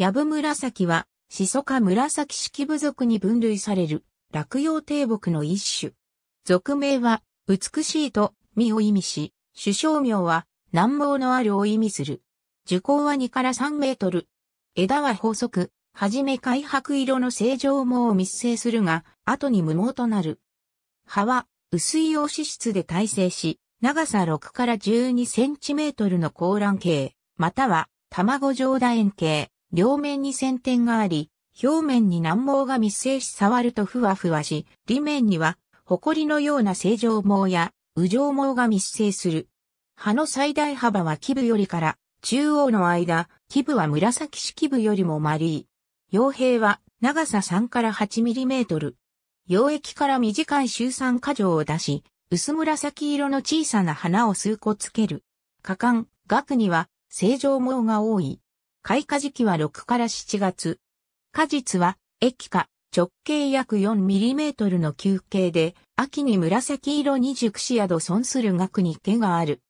ヤブ紫は、シソサ紫式部族に分類される、落葉低木の一種。俗名は、美しいと、実を意味し、首相名は、難毛のあるを意味する。樹高は2から3メートル。枝は細く、はじめ開白色の正常毛を密生するが、後に無毛となる。葉は、薄い葉脂質で耐性し、長さ6から12センチメートルの高卵形、または、卵状楕円形、両面に線点があり、表面に難毛が密生し触るとふわふわし、裏面には、埃のような正常毛や、右上毛が密生する。葉の最大幅は基部よりから、中央の間、基部は紫式部よりも丸い。傭兵は長さ3から8ミリメートル。溶液から短い周酸過剰を出し、薄紫色の小さな花を数個つける。果敢、額には正常毛が多い。開花時期は6から7月。果実は、液化、直径約4トルの球形で、秋に紫色に熟しやど損する額に毛がある。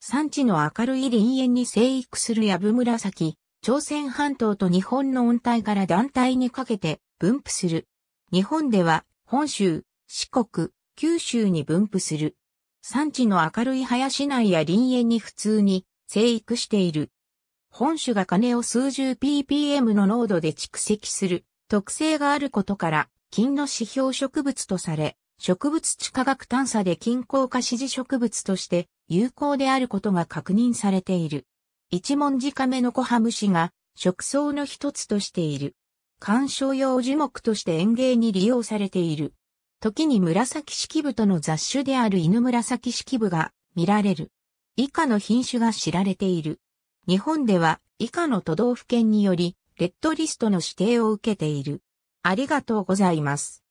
産地の明るい林園に生育するヤブ紫、朝鮮半島と日本の温帯から団体にかけて分布する。日本では本州、四国、九州に分布する。産地の明るい林内や林園に普通に生育している。本種が金を数十 ppm の濃度で蓄積する特性があることから、金の指標植物とされ、植物地化学探査で金鉱化指示植物として有効であることが確認されている。一文字亀のコハムシが食草の一つとしている。観賞用樹木として園芸に利用されている。時に紫式部との雑種である犬紫式部が見られる。以下の品種が知られている。日本では以下の都道府県によりレッドリストの指定を受けている。ありがとうございます。